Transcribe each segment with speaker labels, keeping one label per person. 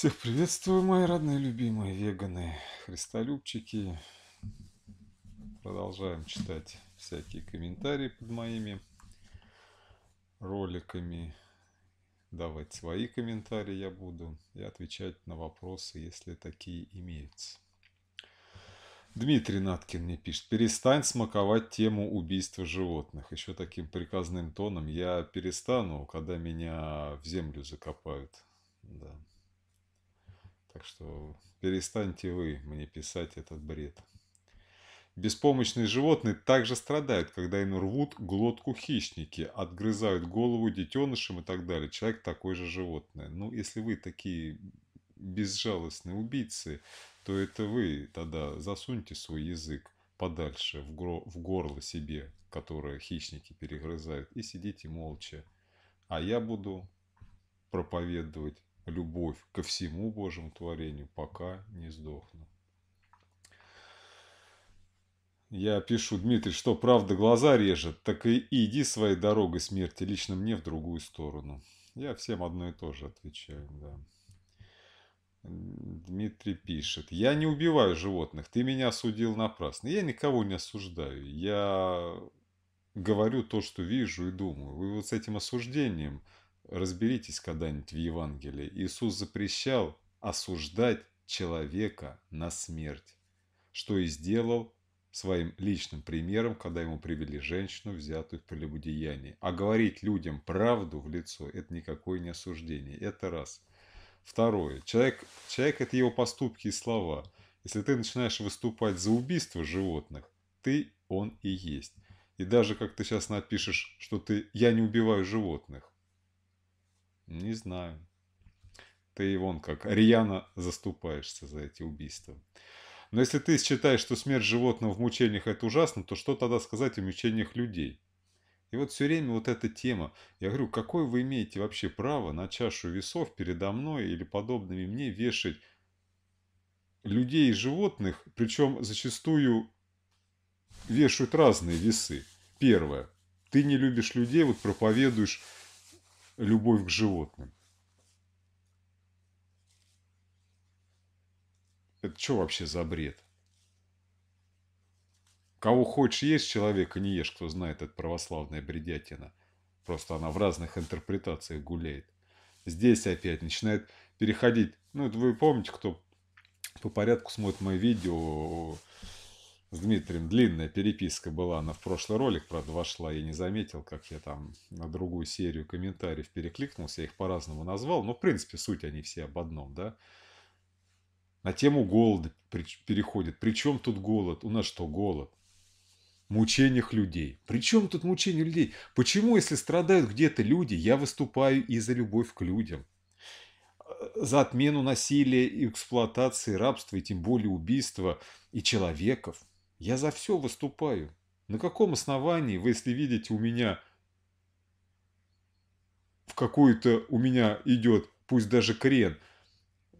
Speaker 1: Всех приветствую, мои родные, любимые веганы, христолюбчики. Продолжаем читать всякие комментарии под моими роликами. Давать свои комментарии я буду и отвечать на вопросы, если такие имеются. Дмитрий Наткин мне пишет, перестань смаковать тему убийства животных. Еще таким приказным тоном я перестану, когда меня в землю закопают. Да. Так что перестаньте вы мне писать этот бред. Беспомощные животные также страдают, когда им рвут глотку хищники, отгрызают голову детенышам и так далее. Человек такой же животное. Ну, если вы такие безжалостные убийцы, то это вы тогда засуньте свой язык подальше в, гро в горло себе, которое хищники перегрызают, и сидите молча. А я буду проповедовать любовь ко всему Божьему творению, пока не сдохну. Я пишу, Дмитрий, что правда глаза режет, так и иди своей дорогой смерти, лично мне в другую сторону. Я всем одно и то же отвечаю, да. Дмитрий пишет, я не убиваю животных, ты меня осудил напрасно. Я никого не осуждаю, я говорю то, что вижу и думаю. Вы вот с этим осуждением – Разберитесь когда-нибудь в Евангелии. Иисус запрещал осуждать человека на смерть, что и сделал своим личным примером, когда ему привели женщину, взятую в прелюбодеяние. А говорить людям правду в лицо – это никакое не осуждение. Это раз. Второе. Человек, человек – это его поступки и слова. Если ты начинаешь выступать за убийство животных, ты он и есть. И даже как ты сейчас напишешь, что ты «я не убиваю животных», не знаю. Ты вон как рьяно заступаешься за эти убийства. Но если ты считаешь, что смерть животного в мучениях это ужасно, то что тогда сказать о мучениях людей? И вот все время вот эта тема. Я говорю, какое вы имеете вообще право на чашу весов передо мной или подобными мне вешать людей и животных, причем зачастую вешают разные весы. Первое. Ты не любишь людей, вот проповедуешь любовь к животным. Это что вообще за бред? Кого хочешь есть человека, не ешь, кто знает, это православная бредятина. Просто она в разных интерпретациях гуляет. Здесь опять начинает переходить. Ну, это вы помните, кто по порядку смотрит мои видео с Дмитрием длинная переписка была, она в прошлый ролик, правда, вошла. Я не заметил, как я там на другую серию комментариев перекликнулся. Я их по-разному назвал, но, в принципе, суть они все об одном, да. На тему голода переходит. Причем тут голод? У нас что, голод? мучениях людей. Причем тут мучение людей? Почему, если страдают где-то люди, я выступаю и за любовь к людям? За отмену насилия и эксплуатации, рабства и тем более убийства и человеков. Я за все выступаю. На каком основании вы, если видите у меня в какую-то у меня идет, пусть даже крен,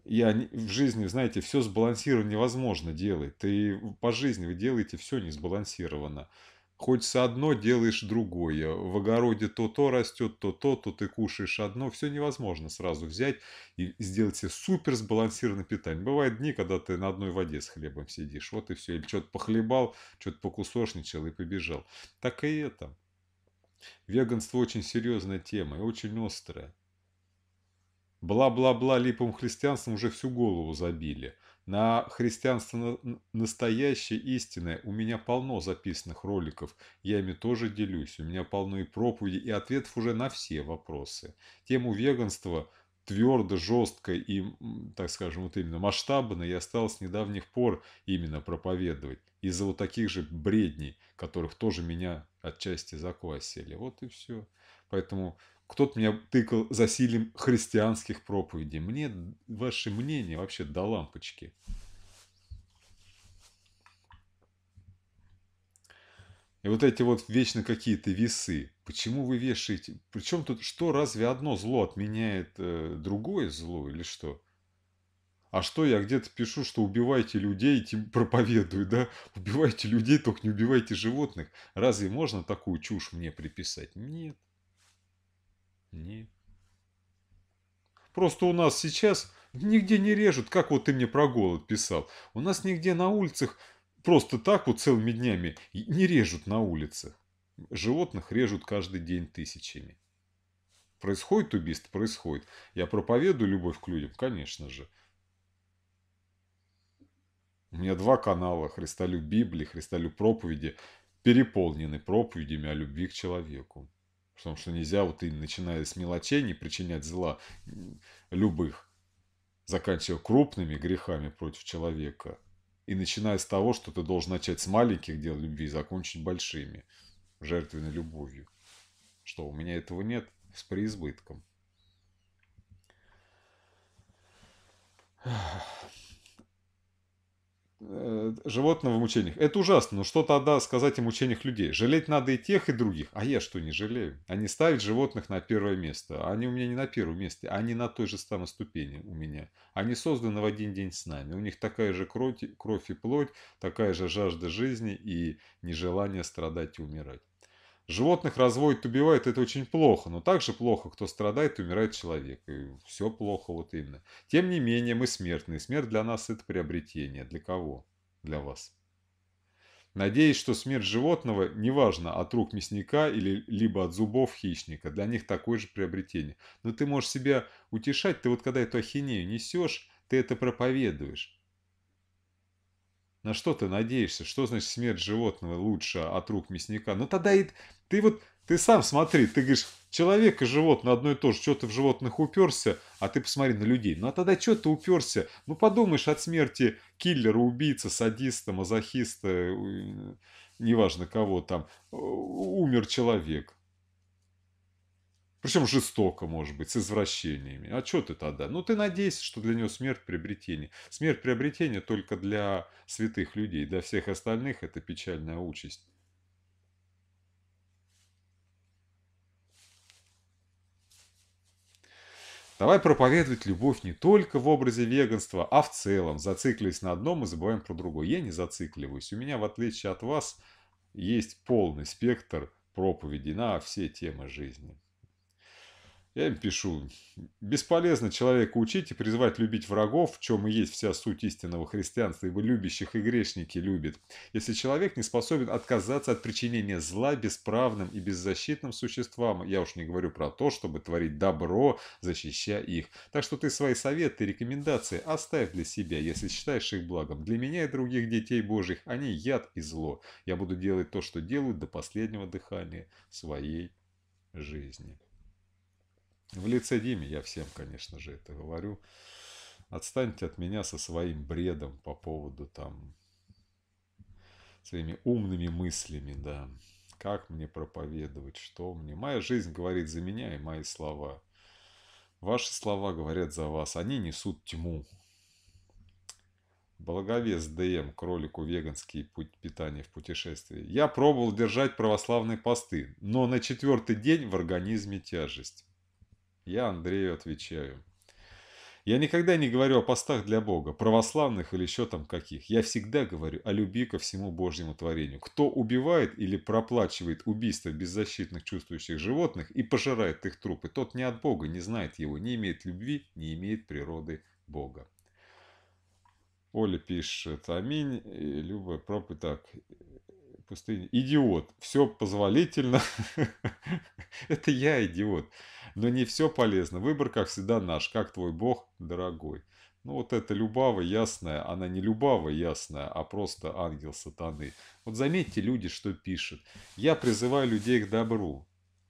Speaker 1: я в жизни, знаете, все сбалансированно невозможно делать. Ты по жизни вы делаете все несбалансированно. Хоть с одно делаешь другое. В огороде то то растет, то то, то ты кушаешь одно. Все невозможно сразу взять и сделать себе супер сбалансированное питание. Бывают дни, когда ты на одной воде с хлебом сидишь. Вот и все. Или что-то похлебал, что-то покусошничал и побежал. Так и это. Веганство очень серьезная тема и очень острая. Бла-бла-бла липовым христианством уже всю голову забили – на христианство настоящее, истинное, у меня полно записанных роликов, я ими тоже делюсь, у меня полно и проповеди, и ответов уже на все вопросы. Тему веганства твердо, жестко и, так скажем, вот именно масштабно я стал с недавних пор именно проповедовать. Из-за вот таких же бредней, которых тоже меня отчасти заквасили. Вот и все. Поэтому кто-то меня тыкал засилием христианских проповедей. Мне ваше мнение вообще до лампочки. И вот эти вот вечно какие-то весы. Почему вы вешаете? Причем тут что, разве одно зло отменяет э, другое зло или что? А что я где-то пишу, что убивайте людей, тем проповедую, да? Убивайте людей, только не убивайте животных. Разве можно такую чушь мне приписать? Нет. Нет. Просто у нас сейчас нигде не режут, как вот ты мне про голод писал. У нас нигде на улицах просто так вот целыми днями не режут на улицах. Животных режут каждый день тысячами. Происходит убийство? Происходит. Я проповедую любовь к людям? Конечно же. У меня два канала «Христолюб Библии», «Христолюб проповеди» переполнены проповедями о любви к человеку. Потому что нельзя вот и начиная с мелочей не причинять зла любых, заканчивая крупными грехами против человека. И начиная с того, что ты должен начать с маленьких дел любви и закончить большими, жертвенной любовью. Что, у меня этого нет? С преизбытком. Э, животного в мучениях. Это ужасно, но что тогда сказать о мучениях людей? Жалеть надо и тех, и других. А я что, не жалею? Они ставят животных на первое место. А они у меня не на первом месте, а они на той же самой ступени у меня. Они созданы в один день с нами. У них такая же кровь, кровь и плоть, такая же жажда жизни и нежелание страдать и умирать. Животных разводят, убивают, это очень плохо, но также плохо, кто страдает, умирает человек. И все плохо вот именно. Тем не менее, мы смертные. Смерть для нас это приобретение. Для кого? Для вас. Надеюсь, что смерть животного, неважно, от рук мясника или либо от зубов хищника, для них такое же приобретение. Но ты можешь себя утешать, ты вот когда эту ахинею несешь, ты это проповедуешь. На что ты надеешься? Что значит смерть животного лучше от рук мясника? Ну тогда и ты вот, ты сам смотри, ты говоришь, человек и животное одно и то же, что ты в животных уперся, а ты посмотри на людей. Ну а тогда что ты уперся? Ну подумаешь от смерти киллера, убийца, садиста, мазохиста, э, неважно кого там, э, умер человек. Причем жестоко, может быть, с извращениями. А что ты тогда? Ну, ты надеешься, что для нее смерть приобретение. Смерть приобретения только для святых людей. Для всех остальных это печальная участь. Давай проповедовать любовь не только в образе веганства, а в целом. Зациклились на одном, и забываем про другое. Я не зацикливаюсь. У меня, в отличие от вас, есть полный спектр проповеди на все темы жизни. Я им пишу, бесполезно человека учить и призывать любить врагов, в чем и есть вся суть истинного христианства, ибо любящих и грешники любит, если человек не способен отказаться от причинения зла бесправным и беззащитным существам, я уж не говорю про то, чтобы творить добро, защищая их. Так что ты свои советы и рекомендации оставь для себя, если считаешь их благом. Для меня и других детей Божьих они яд и зло. Я буду делать то, что делаю до последнего дыхания своей жизни. В лице Дими я всем, конечно же, это говорю. Отстаньте от меня со своим бредом по поводу там своими умными мыслями, да. Как мне проповедовать, что мне? Моя жизнь говорит за меня и мои слова. Ваши слова говорят за вас. Они несут тьму. Благовес ДМ, кролику веганские питания в путешествии. Я пробовал держать православные посты, но на четвертый день в организме тяжесть. Я Андрею отвечаю. Я никогда не говорю о постах для Бога, православных или еще там каких. Я всегда говорю о любви ко всему Божьему творению. Кто убивает или проплачивает убийство беззащитных чувствующих животных и пожирает их трупы, тот не от Бога, не знает его, не имеет любви, не имеет природы Бога. Оля пишет, аминь, и Люба, пропы так, пустыне. Идиот. Все позволительно. Это я идиот. Но не все полезно. Выбор, как всегда, наш. Как твой бог, дорогой. Ну вот эта любава ясная, она не любава ясная, а просто ангел сатаны. Вот заметьте, люди, что пишут. Я призываю людей к добру.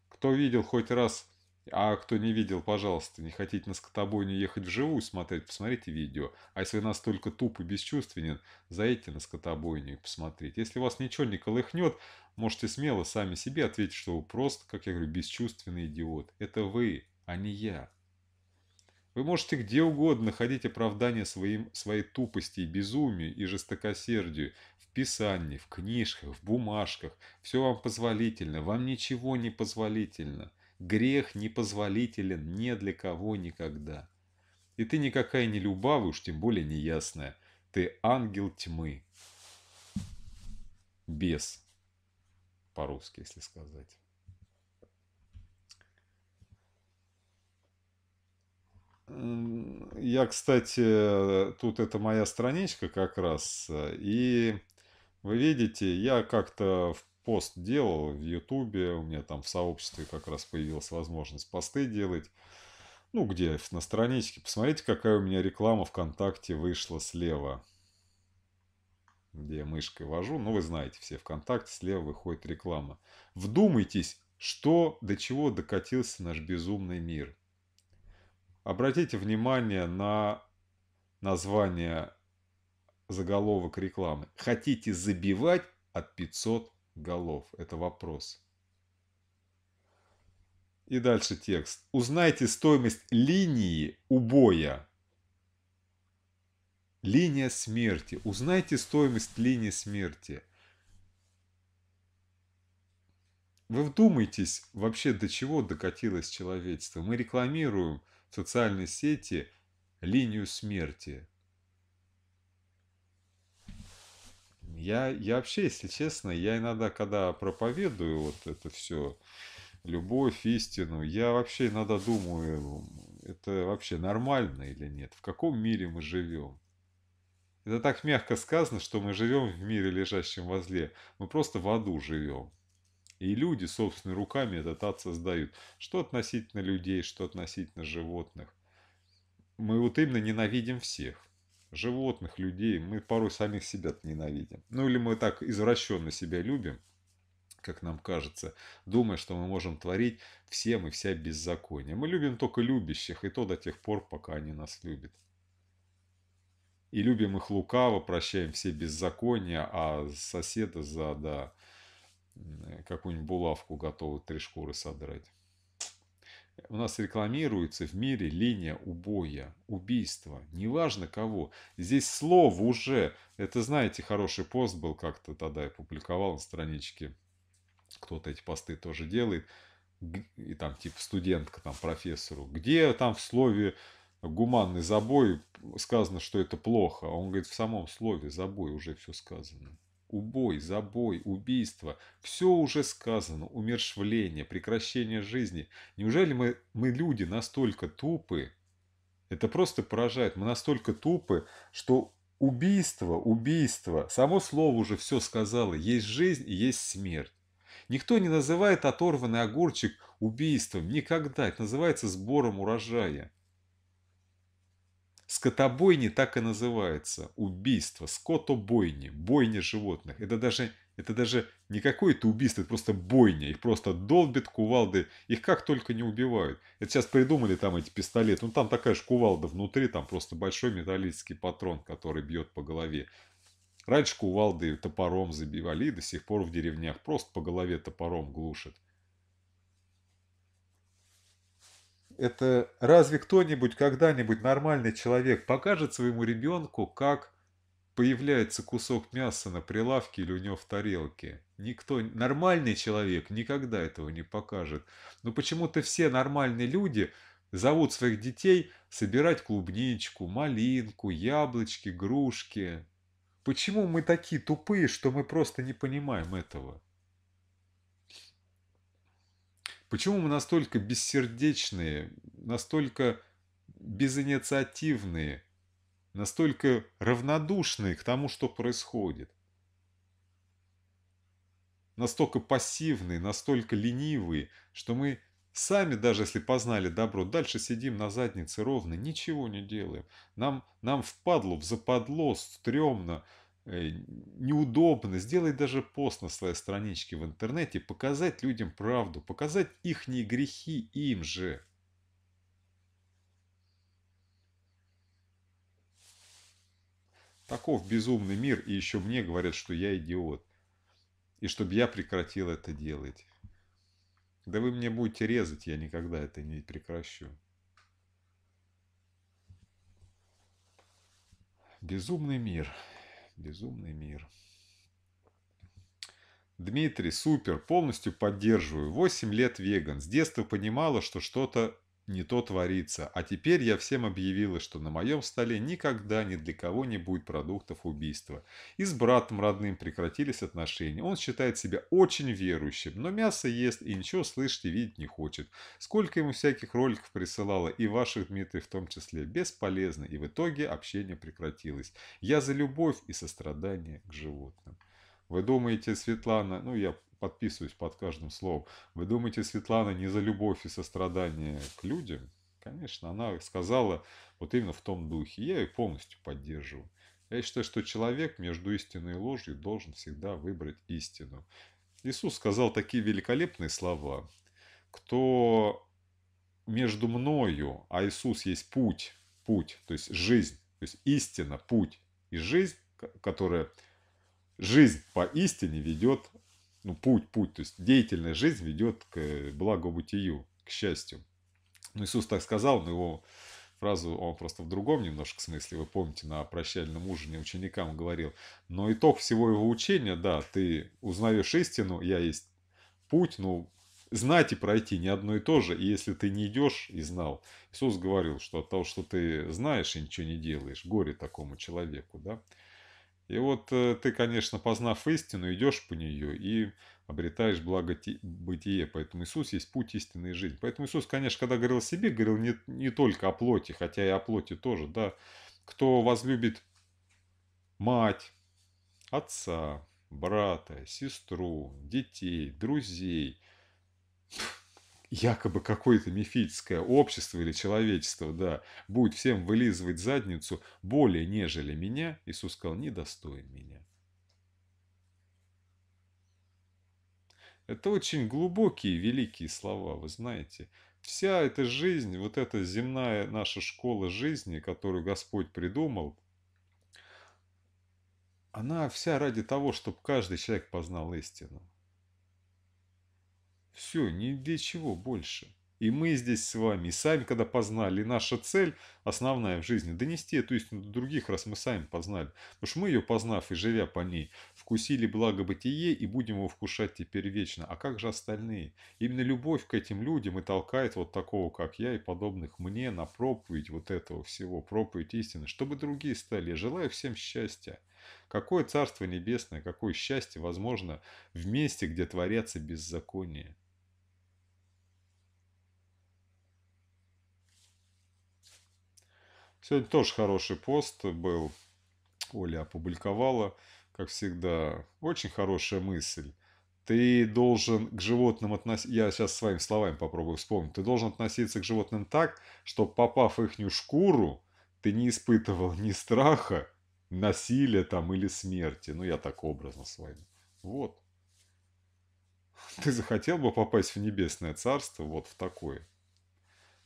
Speaker 1: Кто видел хоть раз а кто не видел, пожалуйста, не хотите на скотобойню ехать вживую смотреть, посмотрите видео. А если настолько туп и бесчувственен, заедьте на скотобойню и посмотрите. Если вас ничего не колыхнет, можете смело сами себе ответить, что вы просто, как я говорю, бесчувственный идиот. Это вы, а не я. Вы можете где угодно находить оправдание своим, своей тупости и безумию и жестокосердию в писании, в книжках, в бумажках. Все вам позволительно, вам ничего не позволительно. Грех непозволителен ни для кого никогда. И ты никакая не любава, уж тем более не ясная. Ты ангел тьмы. Бес. По-русски, если сказать. Я, кстати, тут это моя страничка как раз. Э, и вы видите, я как-то в пост делал в Ютубе, у меня там в сообществе как раз появилась возможность посты делать. Ну, где? На страничке. Посмотрите, какая у меня реклама ВКонтакте вышла слева. Где я мышкой вожу. Ну, вы знаете, все ВКонтакте слева выходит реклама. Вдумайтесь, что, до чего докатился наш безумный мир. Обратите внимание на название заголовок рекламы. Хотите забивать от 500 голов. Это вопрос. И дальше текст. Узнайте стоимость линии убоя. Линия смерти. Узнайте стоимость линии смерти. Вы вдумайтесь вообще до чего докатилось человечество. Мы рекламируем в социальной сети линию смерти. Я, я вообще, если честно, я иногда, когда проповедую вот это все, любовь, истину, я вообще иногда думаю, это вообще нормально или нет, в каком мире мы живем. Это так мягко сказано, что мы живем в мире, лежащем возле, мы просто в аду живем. И люди собственными руками этот ад создают. Что относительно людей, что относительно животных. Мы вот именно ненавидим всех животных, людей, мы порой самих себя ненавидим. Ну или мы так извращенно себя любим, как нам кажется, думая, что мы можем творить всем и вся беззаконие. Мы любим только любящих, и то до тех пор, пока они нас любят. И любим их лукаво, прощаем все беззакония, а соседа за да, какую-нибудь булавку готовы три шкуры содрать у нас рекламируется в мире линия убоя, убийства, неважно кого. Здесь слово уже, это знаете, хороший пост был как-то тогда, я публиковал на страничке, кто-то эти посты тоже делает, и там типа студентка, там профессору, где там в слове гуманный забой сказано, что это плохо, а он говорит, в самом слове забой уже все сказано. Убой, забой, убийство – все уже сказано, умершвление, прекращение жизни. Неужели мы, мы люди настолько тупы? Это просто поражает. Мы настолько тупы, что убийство, убийство, само слово уже все сказало. Есть жизнь и есть смерть. Никто не называет оторванный огурчик убийством. Никогда. Это называется сбором урожая. Скотобойни так и называется. Убийство. Скотобойни. бойни животных. Это даже, это даже не какое-то убийство, это просто бойня. Их просто долбят кувалды. Их как только не убивают. Это сейчас придумали там эти пистолеты. Ну там такая же кувалда внутри. Там просто большой металлический патрон, который бьет по голове. Раньше кувалды топором забивали. И до сих пор в деревнях просто по голове топором глушат. Это разве кто-нибудь когда-нибудь нормальный человек покажет своему ребенку, как появляется кусок мяса на прилавке или у него в тарелке? Никто, нормальный человек никогда этого не покажет. Но почему-то все нормальные люди зовут своих детей собирать клубничку, малинку, яблочки, грушки. Почему мы такие тупые, что мы просто не понимаем этого? Почему мы настолько бессердечные, настолько безинициативные, настолько равнодушные к тому, что происходит? Настолько пассивные, настолько ленивые, что мы сами, даже если познали добро, дальше сидим на заднице ровно, ничего не делаем. Нам, нам впадло, в западло, стрёмно, Э, неудобно сделать даже пост на своей страничке в интернете, показать людям правду, показать их не грехи им же. Таков безумный мир, и еще мне говорят, что я идиот. И чтобы я прекратил это делать. Да вы мне будете резать, я никогда это не прекращу. Безумный мир. Безумный мир. Дмитрий, супер, полностью поддерживаю. 8 лет веган. С детства понимала, что что-то не то творится, а теперь я всем объявила, что на моем столе никогда ни для кого не будет продуктов убийства. И с братом родным прекратились отношения. Он считает себя очень верующим, но мясо ест и ничего слышать и видеть не хочет. Сколько ему всяких роликов присылала, и ваших, Дмитрий, в том числе, бесполезно, и в итоге общение прекратилось. Я за любовь и сострадание к животным. Вы думаете, Светлана, ну я подписываюсь под каждым словом. Вы думаете, Светлана не за любовь и сострадание к людям? Конечно, она сказала вот именно в том духе. Я ее полностью поддерживаю. Я считаю, что человек между истиной и ложью должен всегда выбрать истину. Иисус сказал такие великолепные слова. Кто между мною, а Иисус есть путь, путь, то есть жизнь, то есть истина, путь и жизнь, которая жизнь по истине ведет ну, путь, путь, то есть деятельная жизнь ведет к э, благобытию, к счастью. Ну, Иисус так сказал, но его фразу он просто в другом немножко смысле, вы помните, на прощальном ужине ученикам говорил, но итог всего его учения, да, ты узнаешь истину, я есть путь, ну, знать и пройти не одно и то же, и если ты не идешь и знал, Иисус говорил, что от того, что ты знаешь и ничего не делаешь, горе такому человеку, да, и вот э, ты, конечно, познав истину, идешь по нее и обретаешь благо бытие. Поэтому Иисус есть путь истинной жизни. Поэтому Иисус, конечно, когда говорил о себе, говорил не, не только о плоти, хотя и о плоти тоже. Да, кто возлюбит мать, отца, брата, сестру, детей, друзей – якобы какое-то мифическое общество или человечество, да, будет всем вылизывать задницу более нежели меня, Иисус сказал, недостоин меня. Это очень глубокие, великие слова, вы знаете. Вся эта жизнь, вот эта земная наша школа жизни, которую Господь придумал, она вся ради того, чтобы каждый человек познал истину. Все, ни для чего больше. И мы здесь с вами, и сами когда познали, и наша цель основная в жизни – донести эту истину до других, раз мы сами познали. Потому что мы ее познав и живя по ней, вкусили благо бытие и будем его вкушать теперь вечно. А как же остальные? Именно любовь к этим людям и толкает вот такого, как я и подобных мне, на проповедь вот этого всего, проповедь истины, чтобы другие стали. Я желаю всем счастья. Какое царство небесное, какое счастье возможно в месте, где творятся беззакония. Сегодня тоже хороший пост был. Оля опубликовала, как всегда, очень хорошая мысль. Ты должен к животным относиться... Я сейчас своими словами попробую вспомнить. Ты должен относиться к животным так, чтобы, попав в их шкуру, ты не испытывал ни страха, насилия там или смерти. Ну, я так образно с вами. Вот. Ты захотел бы попасть в небесное царство, вот в такое.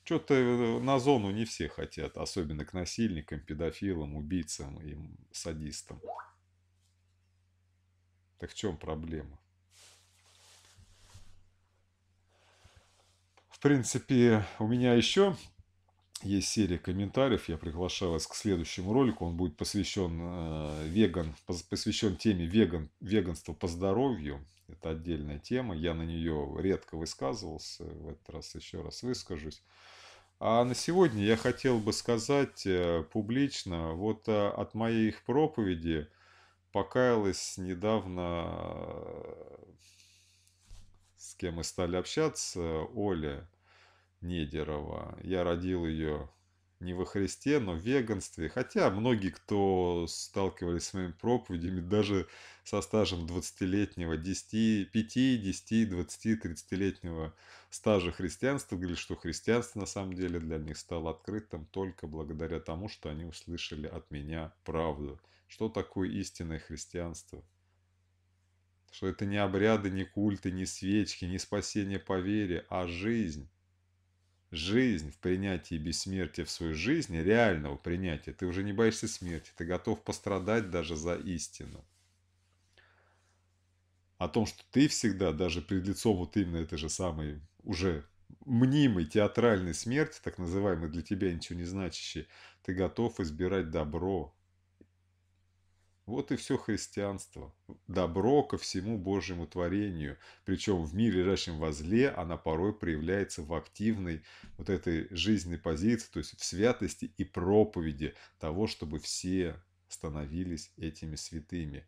Speaker 1: Что-то э, на зону не все хотят, особенно к насильникам, педофилам, убийцам и садистам. Так в чем проблема? В принципе, у меня еще есть серия комментариев. Я приглашал вас к следующему ролику. Он будет посвящен э, веган, посвящен теме веган, веганства по здоровью. Это отдельная тема. Я на нее редко высказывался. В этот раз еще раз выскажусь. А на сегодня я хотел бы сказать э, публично, вот э, от моей их проповеди покаялась недавно, э, с кем мы стали общаться, Оля Недерова. Я родил ее не во Христе, но в веганстве. Хотя многие, кто сталкивались с моими проповедями, даже со стажем 20-летнего, 10, 5, 10, 20, 30-летнего стажа христианства, говорили, что христианство на самом деле для них стало открытым только благодаря тому, что они услышали от меня правду. Что такое истинное христианство? Что это не обряды, не культы, не свечки, не спасение по вере, а жизнь жизнь в принятии бессмертия в свою жизнь, реального принятия, ты уже не боишься смерти, ты готов пострадать даже за истину. О том, что ты всегда, даже перед лицом вот именно этой же самой уже мнимой театральной смерти, так называемой для тебя ничего не значащей, ты готов избирать добро, вот и все христианство. Добро ко всему Божьему творению. Причем в мире, лежащем во зле, она порой проявляется в активной вот этой жизненной позиции, то есть в святости и проповеди того, чтобы все становились этими святыми.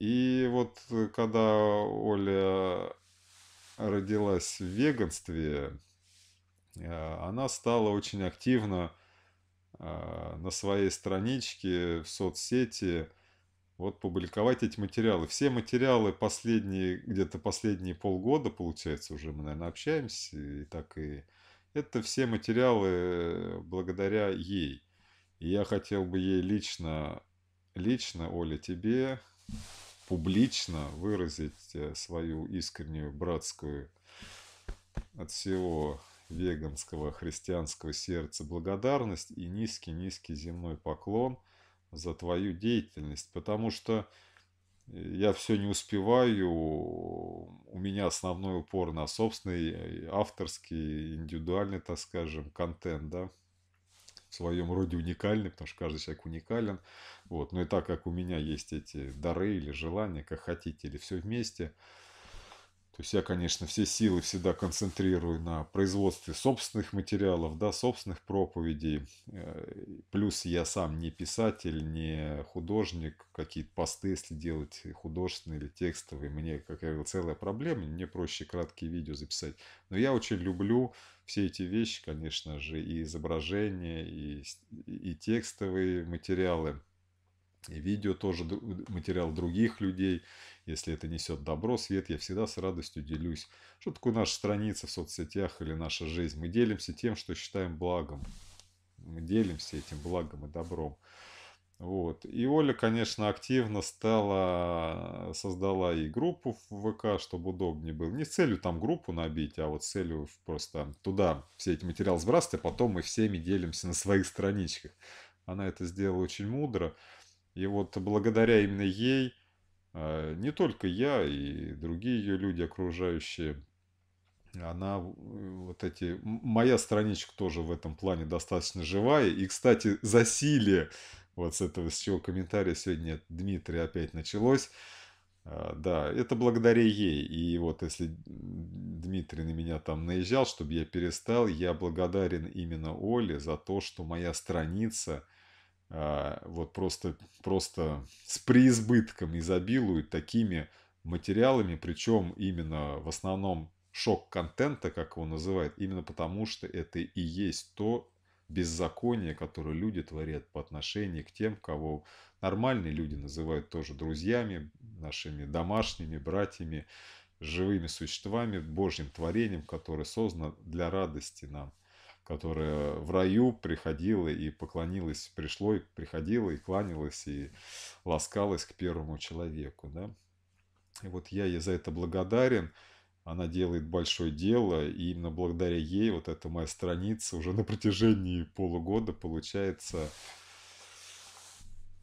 Speaker 1: И вот э, когда Оля родилась в веганстве, э, она стала очень активно а, на своей страничке, в соцсети, вот публиковать эти материалы. Все материалы последние, где-то последние полгода, получается, уже мы, наверное, общаемся, и так и... Это все материалы благодаря ей. И я хотел бы ей лично, лично, Оля, тебе публично выразить э, свою искреннюю братскую от всего веганского христианского сердца благодарность и низкий-низкий земной поклон за твою деятельность, потому что э, я все не успеваю, у меня основной упор на собственный авторский, индивидуальный, так скажем, контент, да, в своем роде уникальный, потому что каждый человек уникален, вот, но и так как у меня есть эти дары или желания, как хотите, или все вместе – то есть я, конечно, все силы всегда концентрирую на производстве собственных материалов, да, собственных проповедей. Э, плюс я сам не писатель, не художник. Какие-то посты, если делать художественные или текстовые, мне, как я говорил, целая проблема. Мне проще краткие видео записать. Но я очень люблю все эти вещи, конечно же, и изображения, и, и текстовые материалы, и видео тоже, материал других людей – если это несет добро, свет, я всегда с радостью делюсь. Что такое наша страница в соцсетях или наша жизнь? Мы делимся тем, что считаем благом. Мы делимся этим благом и добром. Вот. И Оля, конечно, активно стала, создала и группу в ВК, чтобы удобнее было. Не с целью там группу набить, а вот с целью просто туда все эти материалы сбрасывать, а потом мы всеми делимся на своих страничках. Она это сделала очень мудро. И вот благодаря именно ей а, не только я и другие ее люди, окружающие, она э, вот эти моя страничка тоже в этом плане достаточно живая и кстати засилие вот с этого с чего комментария сегодня Дмитрий опять началось а, да это благодаря ей и вот если Дмитрий на меня там наезжал чтобы я перестал я благодарен именно Оле за то что моя страница а, вот просто, просто с преизбытком изобилуют такими материалами, причем именно в основном шок контента, как его называют, именно потому что это и есть то беззаконие, которое люди творят по отношению к тем, кого нормальные люди называют тоже друзьями, нашими домашними, братьями, живыми существами, Божьим творением, которое создано для радости нам – которая в раю приходила и поклонилась, пришло и приходила и кланялась и ласкалась к первому человеку. Да? И вот я ей за это благодарен. Она делает большое дело, и именно благодаря ей вот эта моя страница уже на протяжении полугода получается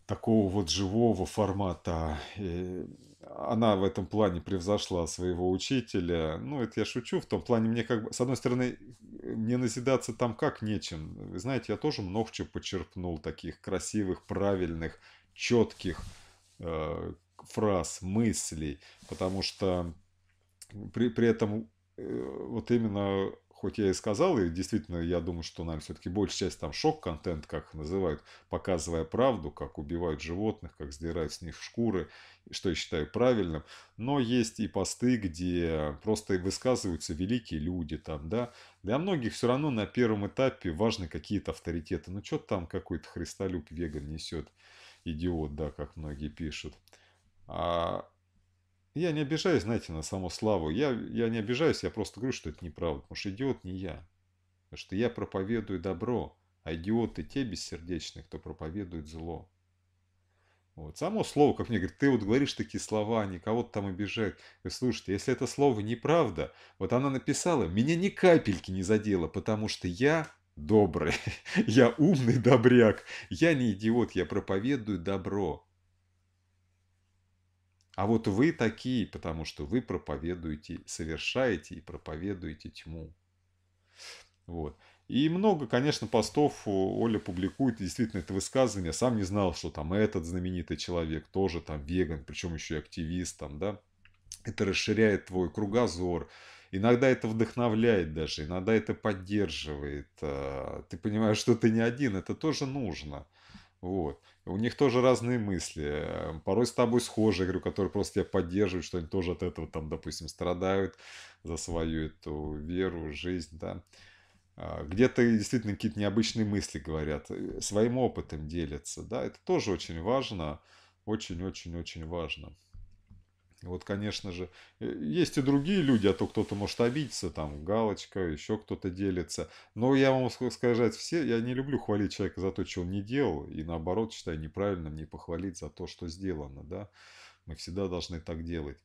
Speaker 1: такого вот живого формата э, она в этом плане превзошла своего учителя. Ну, это я шучу, в том плане мне как бы, с одной стороны, мне назидаться там как нечем. Вы знаете, я тоже много чего почерпнул таких красивых, правильных, четких э, фраз, мыслей, потому что при, при этом э, вот именно хоть я и сказал, и действительно, я думаю, что, наверное, все-таки большая часть там шок-контент, как их называют, показывая правду, как убивают животных, как сдирают с них шкуры, что я считаю правильным. Но есть и посты, где просто высказываются великие люди там, да. Для многих все равно на первом этапе важны какие-то авторитеты. Ну, что там какой-то христолюб веган несет, идиот, да, как многие пишут. А я не обижаюсь, знаете, на саму славу. Я, я не обижаюсь, я просто говорю, что это неправда. Потому что идиот не я. Потому что я проповедую добро, а идиоты те бессердечные, кто проповедует зло. Вот. Само слово, как мне говорят, ты вот говоришь такие слова, никого то там обижают. И слушайте, если это слово неправда, вот она написала, меня ни капельки не задело, потому что я добрый, я умный добряк, я не идиот, я проповедую добро. А вот вы такие, потому что вы проповедуете, совершаете и проповедуете тьму. Вот. И много, конечно, постов Оля публикует, действительно, это высказывание. Сам не знал, что там этот знаменитый человек тоже там веган, причем еще и активист там, да. Это расширяет твой кругозор. Иногда это вдохновляет даже, иногда это поддерживает. А, ты понимаешь, что ты не один, это тоже нужно. Вот. У них тоже разные мысли. Порой с тобой схожие, говорю, которые просто тебя поддерживают, что они тоже от этого там, допустим, страдают за свою эту веру, жизнь, да. А, Где-то действительно какие-то необычные мысли говорят, э, своим опытом делятся, да. Это тоже очень важно, очень-очень-очень важно. Вот, конечно же, э, есть и другие люди, а то кто-то может обидеться, там, галочка, еще кто-то делится. Но я вам сказать, все, я не люблю хвалить человека за то, что он не делал, и наоборот, считаю неправильным не похвалить за то, что сделано, да. Мы всегда должны так делать.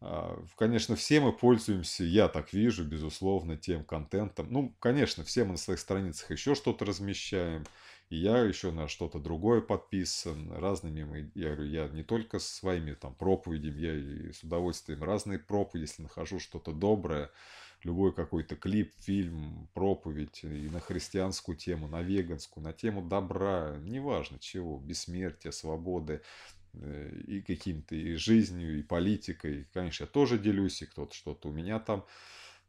Speaker 1: А, конечно, все мы пользуемся, я так вижу, безусловно, тем контентом. Ну, конечно, все мы на своих страницах еще что-то размещаем. И я еще на что-то другое подписан, разными, я говорю, я не только своими там проповедями, я и с удовольствием разные проповеди, если нахожу что-то доброе, любой какой-то клип, фильм, проповедь и на христианскую тему, на веганскую, на тему добра, неважно чего, бессмертия, свободы, э, и каким-то и жизнью, и политикой. Конечно, я тоже делюсь, и кто-то что-то у меня там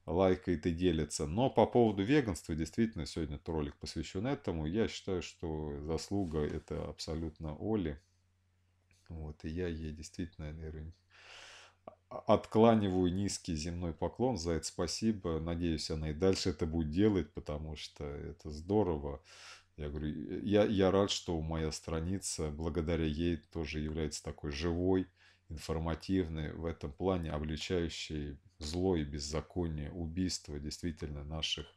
Speaker 1: лайкает и делится. Но по поводу веганства, действительно, сегодня этот ролик посвящен этому. Я считаю, что заслуга это абсолютно Оли. Вот, и я ей действительно, наверное, откланиваю низкий земной поклон. За это спасибо. Надеюсь, она и дальше это будет делать, потому что это здорово. Я говорю, э, я, я рад, что моя страница благодаря ей тоже является такой живой, информативной, в этом плане обличающей зло и беззаконие, убийство действительно наших,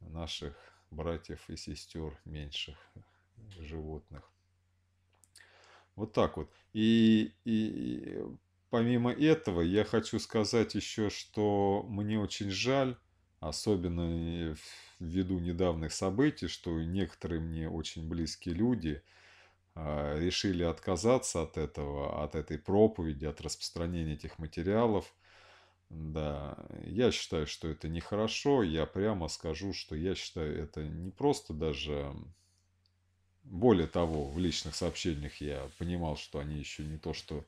Speaker 1: наших братьев и сестер меньших э, животных. Вот так вот. И, и, и э, помимо этого я хочу сказать еще, что мне очень жаль, особенно ввиду недавних событий, что некоторые мне очень близкие люди а, решили отказаться от этого, от этой проповеди, от распространения этих материалов. Да, я считаю, что это нехорошо. Я прямо скажу, что я считаю это не просто даже... Более того, в личных сообщениях я понимал, что они еще не то, что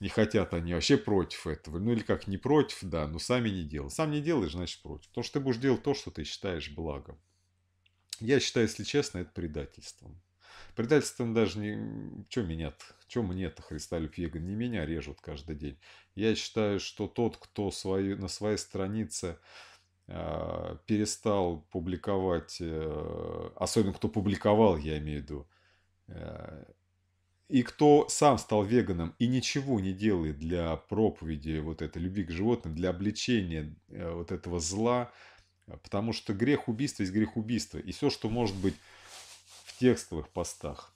Speaker 1: не хотят они вообще против этого. Ну или как не против, да, но сами не делают. Сам не делаешь, значит против. То, что ты будешь делать то, что ты считаешь благом. Я считаю, если честно, это предательством. Предательством даже не... Че меня-то? Че мне-то, Христалев Егор? Не меня режут каждый день. Я считаю, что тот, кто свои, на своей странице э, перестал публиковать, э, особенно кто публиковал, я имею в виду, э, и кто сам стал веганом и ничего не делает для проповеди вот этой любви к животным, для обличения э, вот этого зла, потому что грех убийства есть грех убийства. И все, что может быть в текстовых постах,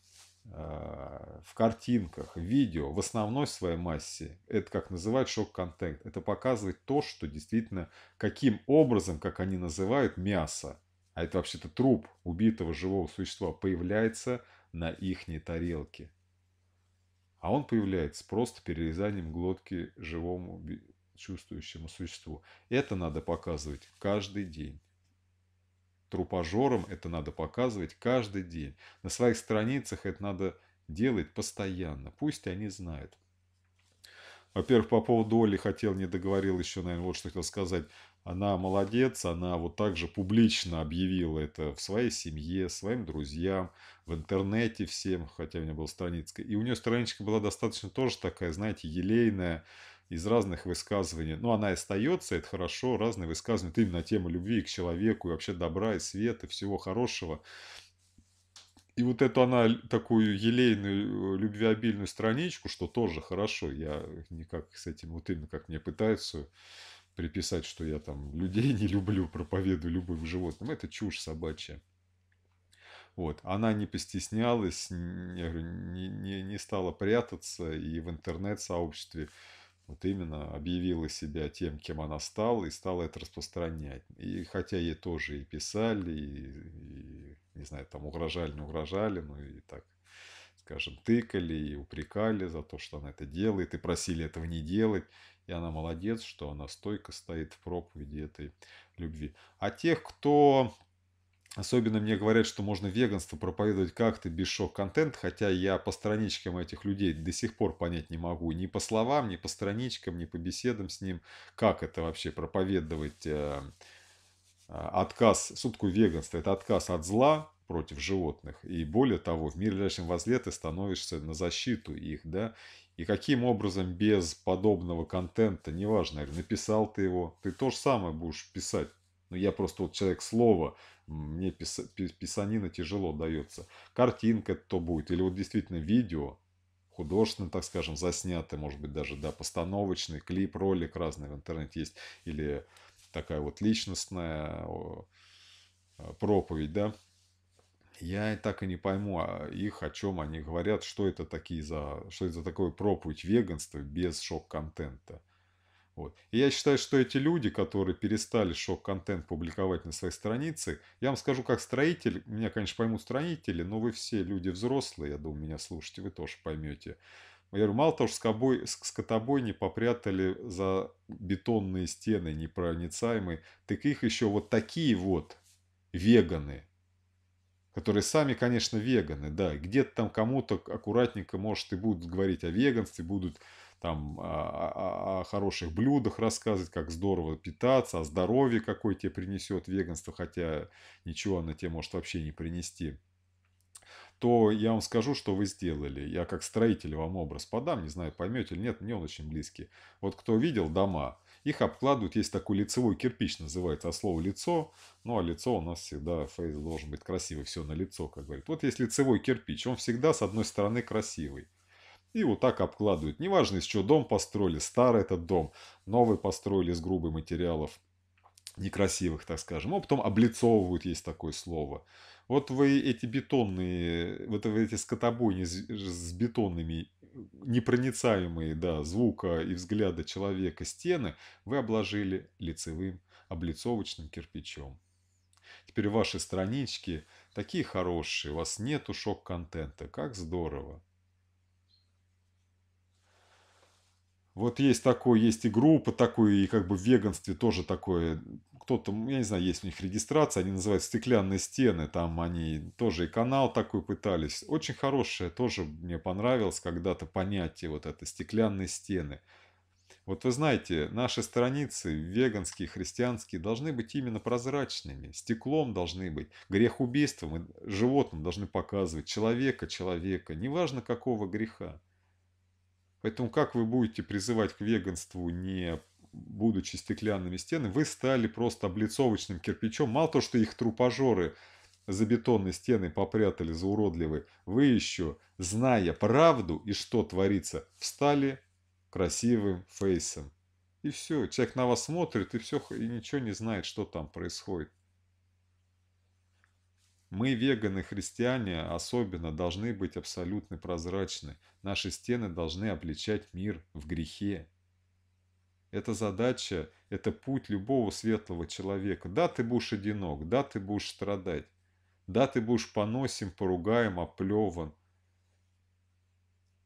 Speaker 1: Э, в картинках, видео, в основной своей массе, это как называют шок-контент. Это показывает то, что действительно, каким образом, как они называют, мясо, а это вообще-то труп убитого живого существа, появляется на ихней тарелке. А он появляется просто перерезанием глотки живому чувствующему существу. Это надо показывать каждый день. Трупажерам это надо показывать каждый день. На своих страницах это надо делать постоянно. Пусть они знают. Во-первых, по поводу Оли хотел, не договорил еще, наверное, вот что хотел сказать. Она молодец, она вот так же публично объявила это в своей семье, своим друзьям, в интернете всем, хотя у меня была страничка. И у нее страничка была достаточно тоже такая, знаете, елейная, из разных высказываний, ну, она остается, это хорошо, разные высказывания, это именно тема любви к человеку, и вообще добра, и света, и всего хорошего. И вот эту она такую елейную, э, любвеобильную страничку, что тоже хорошо, я никак с этим, вот именно как мне пытаются приписать, что я там людей не люблю, проповедую любым животным, это чушь собачья. Вот. Она не постеснялась, не, не, не стала прятаться и в интернет-сообществе вот именно объявила себя тем, кем она стала, и стала это распространять. И хотя ей тоже и писали, и, и не знаю, там угрожали, не угрожали, ну и так, скажем, тыкали и упрекали за то, что она это делает, и просили этого не делать. И она молодец, что она стойко стоит в проповеди этой любви. А тех, кто Особенно мне говорят, что можно веганство проповедовать как-то без шок-контент, хотя я по страничкам этих людей до сих пор понять не могу. Ни по словам, ни по страничкам, ни по беседам с ним. Как это вообще проповедовать э, отказ, сутку веганства, это отказ от зла против животных. И более того, в мире лишнем возле ты становишься на защиту их, да. И каким образом без подобного контента, неважно, написал ты его, ты то же самое будешь писать. но ну, я просто вот человек слова, мне пис, писанина тяжело дается. Картинка это то будет, или вот действительно видео, художественно, так скажем, заснятое, может быть, даже, да, постановочный, клип, ролик разный в интернете есть, или такая вот личностная а, проповедь, да, я и так и не пойму а, их, о чем они говорят, что это такие за, что это за такое проповедь веганства без шок-контента. Вот. И я считаю, что эти люди, которые перестали шок-контент публиковать на своей странице, я вам скажу, как строитель, меня, конечно, поймут строители, но вы все люди взрослые, я думаю, меня слушайте, вы тоже поймете. Я говорю, мало того, что скобой, скотобой не попрятали за бетонные стены непроницаемые, так их еще вот такие вот веганы, которые сами, конечно, веганы, да, где-то там кому-то аккуратненько, может, и будут говорить о веганстве, будут там о, а, о, а, а, о хороших блюдах рассказывать, как здорово питаться, о здоровье, какое тебе принесет веганство, хотя ничего оно тебе может вообще не принести то я вам скажу, что вы сделали. Я как строитель вам образ подам, не знаю, поймете или нет, мне он очень близкий. Вот кто видел дома, их обкладывают, есть такой лицевой кирпич, называется, а слово лицо, ну а лицо у нас всегда, фейс должен быть красивый, все на лицо, как говорит. Вот есть лицевой кирпич, он всегда с одной стороны красивый. И вот так обкладывают. Неважно, из чего дом построили, старый этот дом, новый построили из грубых материалов, некрасивых, так скажем. А потом облицовывают, есть такое слово. Вот вы эти бетонные, вот вы эти скотобойни с, с бетонными непроницаемые да, звука и взгляда человека стены вы обложили лицевым облицовочным кирпичом. Теперь ваши странички такие хорошие, у вас нету шок-контента, как здорово. Вот есть такое, есть и группа такой, и как бы в веганстве тоже такое. Кто-то, я не знаю, есть у них регистрация, они называют «Стеклянные стены», там они тоже и канал такой пытались. Очень хорошее, тоже мне понравилось когда-то понятие вот это «Стеклянные стены». Вот вы знаете, наши страницы, веганские, христианские, должны быть именно прозрачными. Стеклом должны быть. Грех убийства мы животным должны показывать. Человека, человека. Неважно, какого греха. Поэтому как вы будете призывать к веганству, не будучи стеклянными стенами, вы стали просто облицовочным кирпичом. Мало то, что их трупожоры за бетонные стены попрятали за уродливые, вы еще, зная правду и что творится, встали красивым фейсом. И все, человек на вас смотрит, и все, и ничего не знает, что там происходит. Мы, веганы, христиане, особенно должны быть абсолютно прозрачны. Наши стены должны обличать мир в грехе. Это задача, это путь любого светлого человека. Да, ты будешь одинок, да, ты будешь страдать. Да, ты будешь поносим, поругаем, оплеван.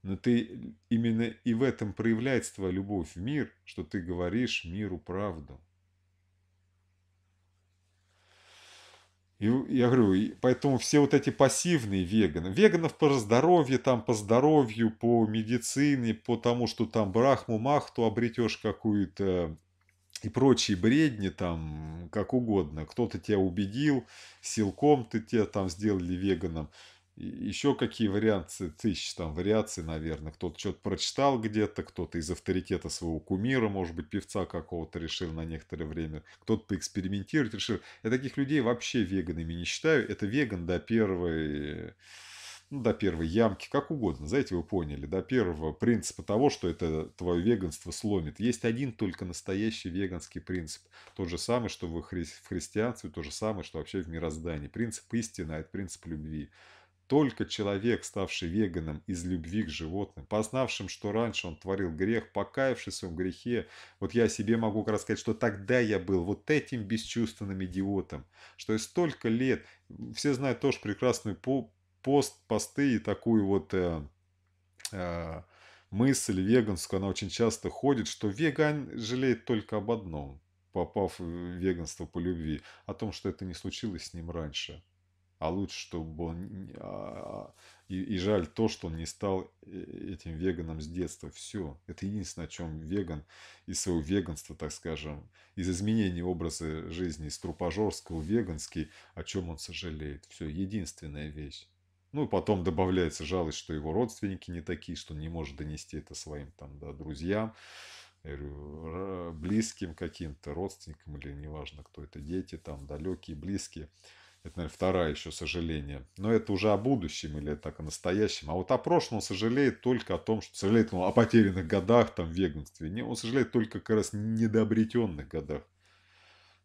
Speaker 1: Но ты именно и в этом проявляется твоя любовь в мир, что ты говоришь миру правду. И я говорю, и поэтому все вот эти пассивные веганы, веганов по здоровью, там по здоровью, по медицине, по тому, что там брахму, махту обретешь какую-то и прочие бредни там, как угодно. Кто-то тебя убедил, силком ты тебя там сделали веганом еще какие варианты тысяч там вариаций, наверное. Кто-то что-то прочитал где-то, кто-то из авторитета своего кумира, может быть, певца какого-то решил на некоторое время, кто-то поэкспериментировать решил. Я таких людей вообще веганами не считаю. Это веган до первой ну, до первой ямки, как угодно, знаете, вы поняли, до первого принципа того, что это твое веганство сломит. Есть один только настоящий веганский принцип. То же самое, что в, хри в христианстве, то же самое, что вообще в мироздании. Принцип истины, а это принцип любви. Только человек, ставший веганом из любви к животным, познавшим, что раньше он творил грех, покаявшись в своем грехе, вот я себе могу рассказать, что тогда я был вот этим бесчувственным идиотом, что я столько лет, все знают тоже прекрасную пост, посты и такую вот э, э, мысль веганскую, она очень часто ходит, что веган жалеет только об одном, попав в веганство по любви, о том, что это не случилось с ним раньше а лучше, чтобы он... А, а, и, и жаль то, что он не стал э, этим веганом с детства. Все. Это единственное, о чем веган из своего веганства, так скажем, из изменения образа жизни, из трупожорского веганский, о чем он сожалеет. Все. Единственная вещь. Ну, потом добавляется жалость, что его родственники не такие, что он не может донести это своим там, да, друзьям, близким каким-то, родственникам или неважно кто это, дети там, далекие, близкие. Это, наверное, вторая еще сожаление. Но это уже о будущем или так о настоящем. А вот о прошлом он сожалеет только о том, что сожалеет он о потерянных годах, там, веганстве. Не, он сожалеет только как раз недобретенных годах.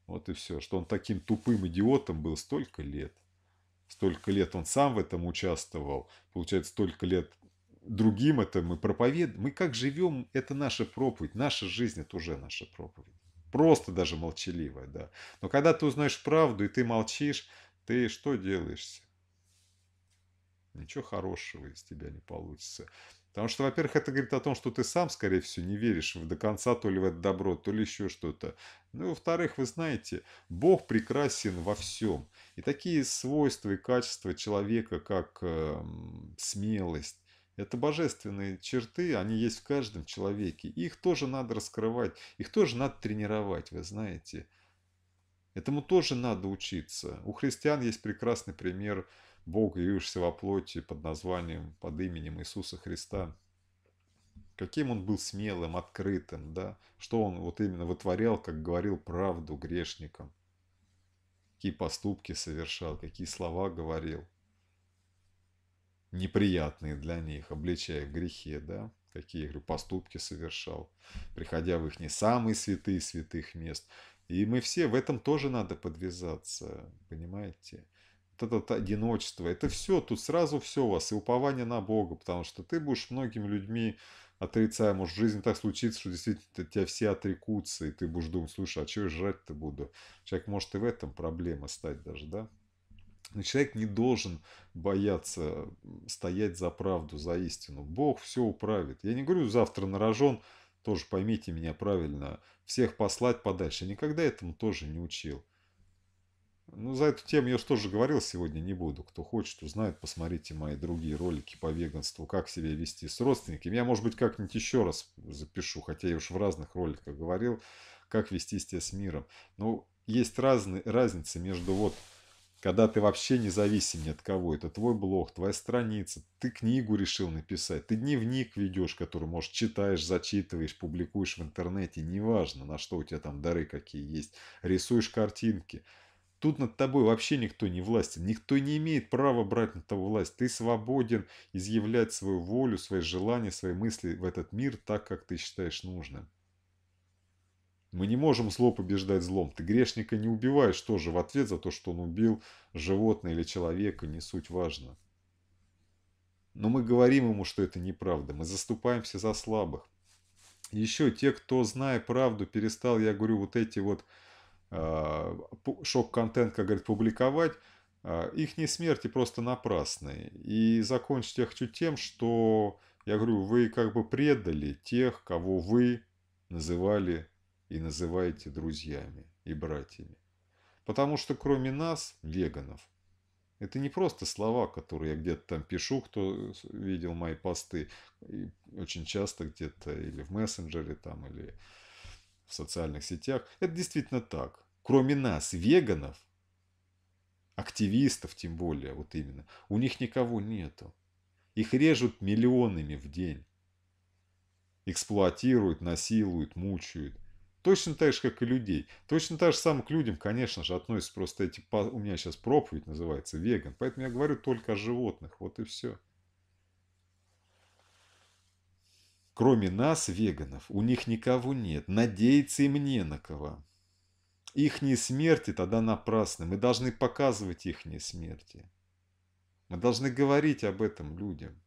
Speaker 1: Вот и все. Что он таким тупым идиотом был столько лет. Столько лет он сам в этом участвовал. Получается, столько лет другим это мы проповедуем. Мы как живем, это наша проповедь. Наша жизнь – это уже наша проповедь. Просто даже молчаливая, да. Но когда ты узнаешь правду, и ты молчишь, ты что делаешься? Ничего хорошего из тебя не получится. Потому что, во-первых, это говорит о том, что ты сам, скорее всего, не веришь в до конца то ли в это добро, то ли еще что-то. Ну и, во-вторых, вы знаете, Бог прекрасен во всем. И такие свойства и качества человека, как э, смелость, это божественные черты, они есть в каждом человеке. Их тоже надо раскрывать, их тоже надо тренировать, вы знаете. Этому тоже надо учиться. У христиан есть прекрасный пример Бога, явившегося во плоти под названием, под именем Иисуса Христа. Каким он был смелым, открытым, да? Что он вот именно вытворял, как говорил правду грешникам. Какие поступки совершал, какие слова говорил. Неприятные для них, обличая грехи, да? какие говорю, поступки совершал, приходя в их не самые святые святых мест. И мы все в этом тоже надо подвязаться, понимаете? Вот это одиночество, это все, тут сразу все у вас, и упование на Бога, потому что ты будешь многими людьми отрицая, может, в жизни так случится, что действительно тебя все отрекутся, и ты будешь думать, слушай, а чего я жрать-то буду? Человек может и в этом проблема стать даже, да? Но человек не должен бояться стоять за правду, за истину. Бог все управит. Я не говорю, завтра нарожен, тоже поймите меня правильно, всех послать подальше. Никогда этому тоже не учил. Ну, за эту тему я же тоже говорил сегодня, не буду. Кто хочет, узнает, посмотрите мои другие ролики по веганству, как себя вести с родственниками. Я, может быть, как-нибудь еще раз запишу, хотя я уж в разных роликах говорил, как вести себя с миром. Но ну, есть разные, разницы между вот когда ты вообще не зависим ни от кого. Это твой блог, твоя страница, ты книгу решил написать, ты дневник ведешь, который, может, читаешь, зачитываешь, публикуешь в интернете, неважно, на что у тебя там дары какие есть, рисуешь картинки. Тут над тобой вообще никто не властен, никто не имеет права брать над тобой власть. Ты свободен изъявлять свою волю, свои желания, свои мысли в этот мир так, как ты считаешь нужным. Мы не можем зло побеждать злом. Ты грешника не убиваешь тоже в ответ за то, что он убил животное или человека, не суть важно. Но мы говорим ему, что это неправда. Мы заступаемся за слабых. Еще те, кто, зная правду, перестал, я говорю, вот эти вот э, шок-контент, как говорят, публиковать, э, их не смерти просто напрасные. И закончить я хочу тем, что, я говорю, вы как бы предали тех, кого вы называли и называете друзьями и братьями. Потому что кроме нас, веганов, это не просто слова, которые я где-то там пишу, кто видел мои посты, и очень часто где-то или в мессенджере, там, или в социальных сетях. Это действительно так. Кроме нас, веганов, активистов тем более, вот именно, у них никого нету. Их режут миллионами в день. Эксплуатируют, насилуют, мучают – Точно так же, как и людей. Точно так же самое к людям, конечно же, относятся просто эти... У меня сейчас проповедь называется «Веган», поэтому я говорю только о животных. Вот и все. Кроме нас, веганов, у них никого нет. Надеяться им не на кого. Их не смерти тогда напрасны. Мы должны показывать их не смерти. Мы должны говорить об этом людям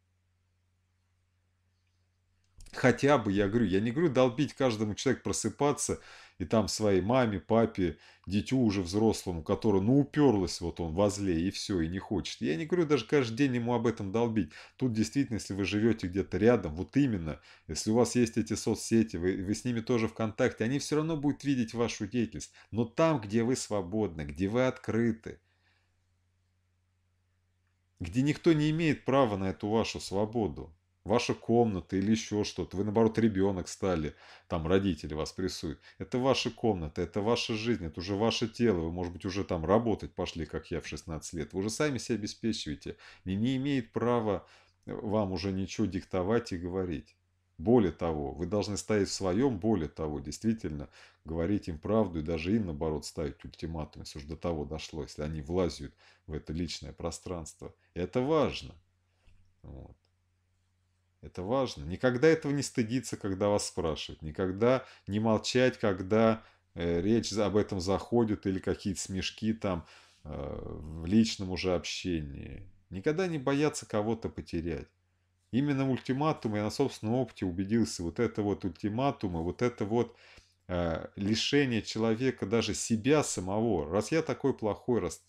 Speaker 1: хотя бы, я говорю, я не говорю долбить каждому человеку просыпаться и там своей маме, папе, дитю уже взрослому, который, ну, уперлась вот он возле и все, и не хочет. Я не говорю даже каждый день ему об этом долбить. Тут действительно, если вы живете где-то рядом, вот именно, если у вас есть эти соцсети, вы, вы с ними тоже в контакте, они все равно будут видеть вашу деятельность. Но там, где вы свободны, где вы открыты, где никто не имеет права на эту вашу свободу, ваша комната или еще что-то. Вы, наоборот, ребенок стали, там родители вас прессуют. Это ваша комната, это ваша жизнь, это уже ваше тело. Вы, может быть, уже там работать пошли, как я в 16 лет. Вы уже сами себя обеспечиваете. И не имеет права э, вам уже ничего диктовать и говорить. Более того, вы должны стоять в своем, более того, действительно говорить им правду и даже им, наоборот, ставить ультиматум, если уж до того дошло, если они влазят в это личное пространство. Это важно. Вот. Это важно. Никогда этого не стыдиться, когда вас спрашивают. Никогда не молчать, когда э, речь об этом заходит или какие-то смешки там э, в личном уже общении. Никогда не бояться кого-то потерять. Именно ультиматумы. я на собственном опыте убедился, вот это вот ультиматумы, вот это вот э, лишение человека даже себя самого. Раз я такой плохой, раз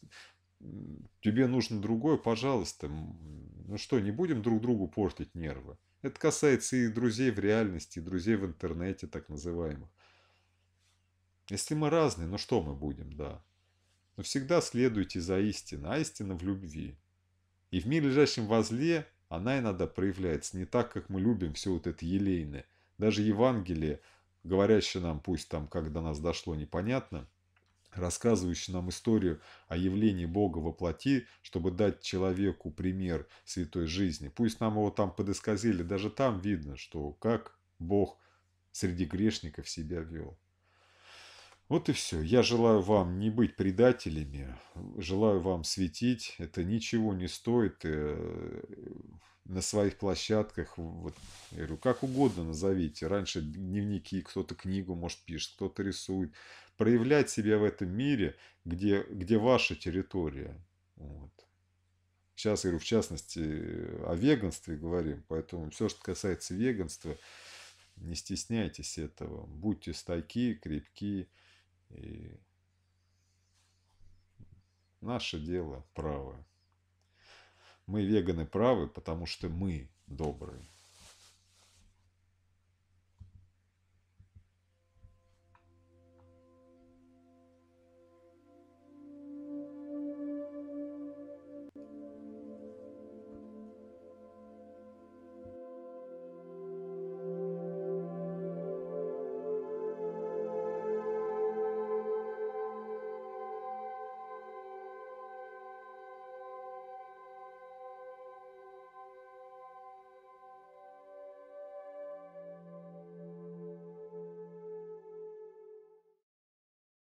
Speaker 1: тебе нужно другое, пожалуйста. Ну что, не будем друг другу портить нервы. Это касается и друзей в реальности, и друзей в интернете, так называемых. Если мы разные, ну что мы будем, да. Но всегда следуйте за истиной, а истина в любви. И в мире лежащем возле она иногда проявляется не так, как мы любим все вот это елейное. Даже Евангелие, говорящее нам, пусть там, когда нас дошло, непонятно – рассказывающий нам историю о явлении Бога во плоти, чтобы дать человеку пример святой жизни. Пусть нам его там подысказили, даже там видно, что как Бог среди грешников себя вел. Вот и все. Я желаю вам не быть предателями, желаю вам светить. Это ничего не стоит. Э, на своих площадках, вот, я говорю, как угодно назовите. Раньше дневники, кто-то книгу, может, пишет, кто-то рисует. Проявлять себя в этом мире, где, где ваша территория. Вот. Сейчас, я говорю, в частности, э, о веганстве говорим, поэтому все, что касается веганства, не стесняйтесь этого. Будьте стойки, крепки. И наше дело правое. Мы веганы правы, потому что мы добрые.